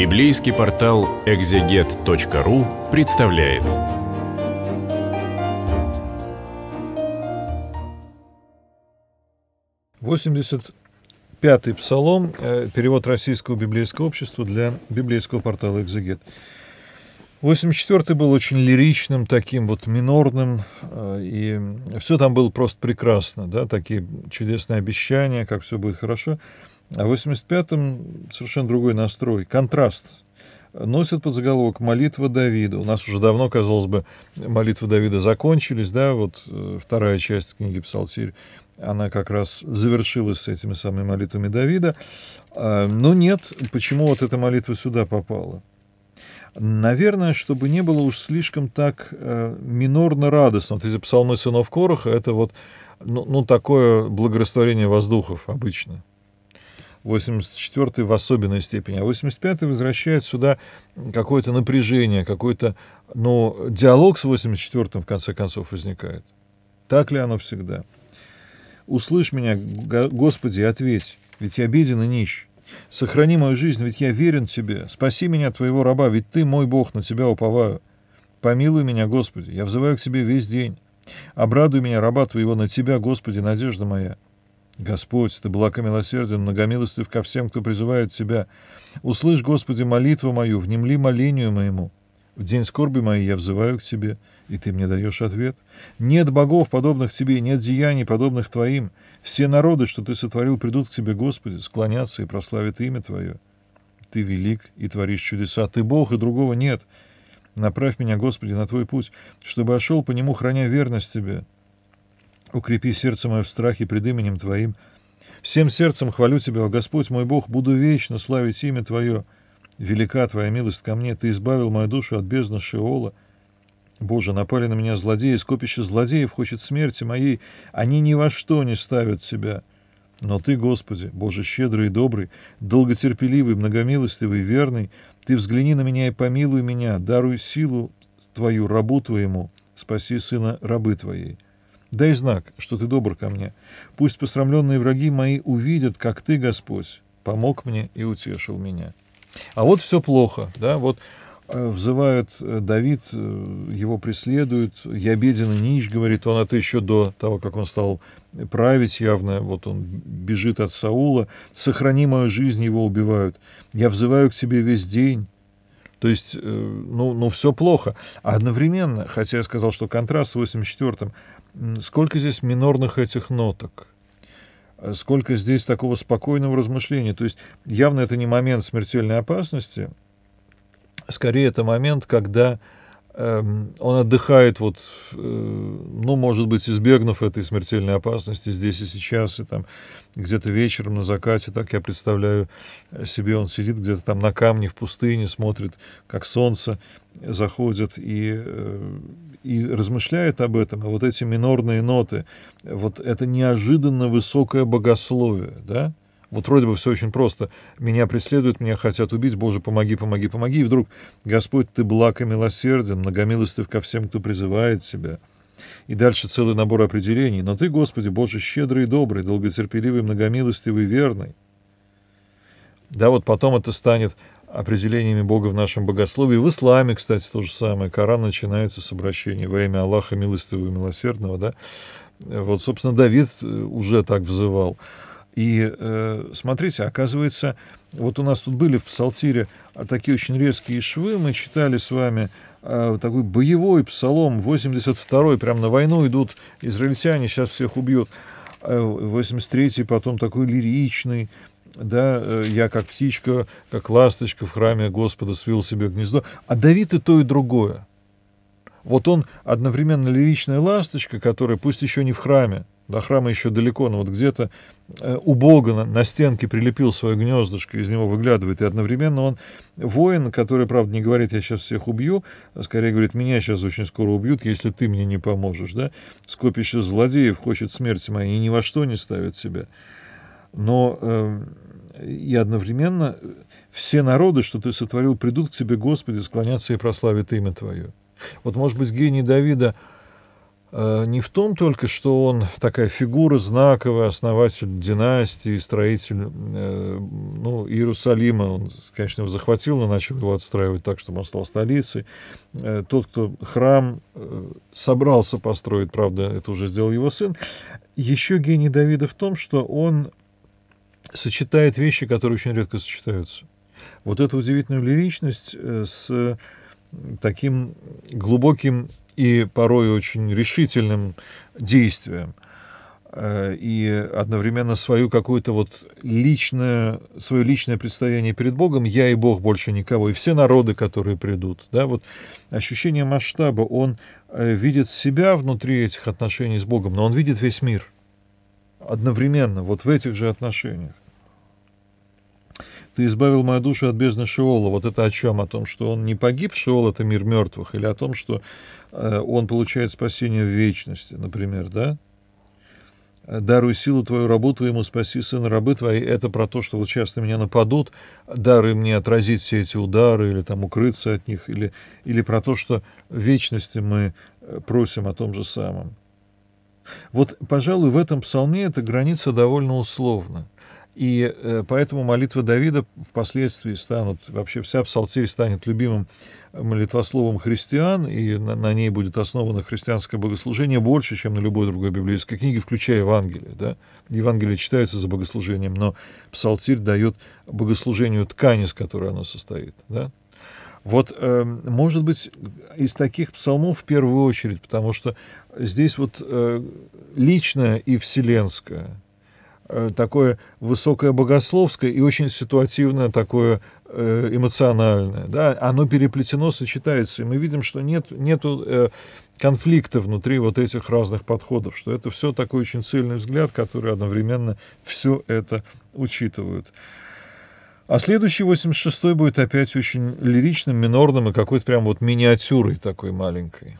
Библейский портал экзегет.ру представляет. Восемьдесят пятый псалом, э, перевод Российского библейского общества для библейского портала «Экзегет». 84-й был очень лиричным, таким вот минорным, э, и все там было просто прекрасно, да, такие чудесные обещания, как все будет хорошо. А в 85-м совершенно другой настрой, контраст носит под заголовок «Молитва Давида». У нас уже давно, казалось бы, молитвы Давида закончились, да, вот э, вторая часть книги «Псалтирь», она как раз завершилась с этими самыми молитвами Давида. А, но нет, почему вот эта молитва сюда попала? Наверное, чтобы не было уж слишком так э, минорно радостно. Вот эти псалмы сынов Короха — это вот ну, ну, такое благорастворение воздухов обычно. 84-й в особенной степени, а 85-й возвращает сюда какое-то напряжение, какой-то, ну, диалог с 84-м в конце концов возникает. Так ли оно всегда? «Услышь меня, Господи, ответь, ведь я беден и нищ. Сохрани мою жизнь, ведь я верен Тебе. Спаси меня, от Твоего раба, ведь Ты мой Бог, на Тебя уповаю. Помилуй меня, Господи, я взываю к Тебе весь день. Обрадуй меня, раба Твоего, на Тебя, Господи, надежда моя. Господь, Ты благомилосерден, многомилостив ко всем, кто призывает Тебя. Услышь, Господи, молитву мою, внемли молению моему. В день скорби моей я взываю к Тебе, и Ты мне даешь ответ. Нет богов, подобных Тебе, нет деяний, подобных Твоим. Все народы, что Ты сотворил, придут к Тебе, Господи, склонятся и прославят имя Твое. Ты велик и творишь чудеса, Ты Бог, и другого нет. Направь меня, Господи, на Твой путь, чтобы я шел по нему, храня верность Тебе. Укрепи сердце мое в страхе пред именем Твоим. Всем сердцем хвалю Тебя, о Господь мой Бог, буду вечно славить имя Твое. Велика Твоя милость ко мне, Ты избавил мою душу от бездны шиола, Боже, напали на меня злодеи, скопище злодеев хочет смерти моей. Они ни во что не ставят себя, Но Ты, Господи, Боже щедрый и добрый, долготерпеливый, многомилостивый, верный, Ты взгляни на меня и помилуй меня, даруй силу Твою рабу Твоему, спаси сына рабы Твоей. Дай знак, что ты добр ко мне. Пусть посрамленные враги мои увидят, как ты, Господь, помог мне и утешил меня. А вот все плохо, да, вот э, взывают э, Давид, э, его преследуют, я беден и нищ, говорит он, это «А еще до того, как он стал править явно, вот он бежит от Саула, сохрани мою жизнь, его убивают, я взываю к тебе весь день, то есть, ну, ну все плохо. А одновременно, хотя я сказал, что контраст с 84-м, сколько здесь минорных этих ноток, а сколько здесь такого спокойного размышления. То есть явно это не момент смертельной опасности, скорее это момент, когда Эм, он отдыхает, вот, э, ну, может быть, избегнув этой смертельной опасности здесь и сейчас, и там где-то вечером на закате, так я представляю э, себе, он сидит где-то там на камне в пустыне, смотрит, как солнце заходит, и, э, и размышляет об этом. И а вот эти минорные ноты, вот это неожиданно высокое богословие, да, вот вроде бы все очень просто. Меня преследуют, меня хотят убить, Боже, помоги, помоги, помоги. И вдруг, Господь, ты благ и милосерден, многомилостив ко всем, кто призывает тебя. И дальше целый набор определений. Но ты, Господи, Боже, щедрый и добрый, долготерпеливый, многомилостивый, верный. Да, вот потом это станет определениями Бога в нашем богословии. В исламе, кстати, то же самое. Коран начинается с обращения во имя Аллаха милостивого и милосердного. Да? Вот, собственно, Давид э, уже так взывал. И э, смотрите, оказывается, вот у нас тут были в псалтире а, такие очень резкие швы, мы читали с вами э, такой боевой псалом 82-й, прям на войну идут израильтяне, сейчас всех убьют. 83-й а, потом такой лиричный, да, э, я как птичка, как ласточка в храме Господа свил себе гнездо. А Давид и то, и другое. Вот он одновременно лиричная ласточка, которая пусть еще не в храме, до храма еще далеко, но вот где-то э, у Бога на, на стенке прилепил свое гнездышко, из него выглядывает, и одновременно он воин, который, правда, не говорит, я сейчас всех убью, а скорее говорит, меня сейчас очень скоро убьют, если ты мне не поможешь, да, скопище злодеев хочет смерти моей и ни во что не ставит себя. Но э, и одновременно э, все народы, что ты сотворил, придут к тебе, Господи, склонятся и прославят имя Твое. Вот, может быть, гений Давида – Э, не в том только, что он такая фигура знаковая, основатель династии, строитель э, ну, Иерусалима. Он, конечно, его захватил, но начал его отстраивать так, чтобы он стал столицей. Э, тот, кто храм собрался построить, правда, это уже сделал его сын. Еще гений Давида в том, что он сочетает вещи, которые очень редко сочетаются. Вот эту удивительную лиричность с таким глубоким и порой очень решительным действием э, и одновременно свою какую-то вот личное, свое личное предстояние перед Богом, я и Бог больше никого, и все народы, которые придут, да, вот ощущение масштаба, он э, видит себя внутри этих отношений с Богом, но он видит весь мир одновременно, вот в этих же отношениях. Ты избавил мою душу от бездны Шиола. Вот это о чем? О том, что он не погиб, Шиол — это мир мертвых, или о том, что э, он получает спасение в вечности, например, да? «Даруй силу твою рабу твоему, спаси сына рабы твои». Это про то, что вот сейчас на меня нападут, даруй мне отразить все эти удары или там укрыться от них, или, или про то, что в вечности мы э, просим о том же самом. Вот, пожалуй, в этом псалме эта граница довольно условна. И э, поэтому молитва Давида впоследствии станут, вообще вся псалтирь станет любимым э, молитвословом христиан, и на, на ней будет основано христианское богослужение больше, чем на любой другой библейской книге, включая Евангелие. Да? Евангелие читается за богослужением, но псалтирь дает богослужению ткани, из которой оно состоит. Да? Вот, эм, может быть, из таких псалмов в первую очередь, потому что здесь вот э, личное и вселенское – Э, такое высокое богословское и очень ситуативное такое э, эмоциональное. Да? Оно переплетено, сочетается. И мы видим, что нет нету э, конфликта внутри вот этих разных подходов, что это все такой очень цельный взгляд, который одновременно все это учитывает. А следующий 86-й будет опять очень лиричным, минорным и какой-то прям вот миниатюрой такой маленькой.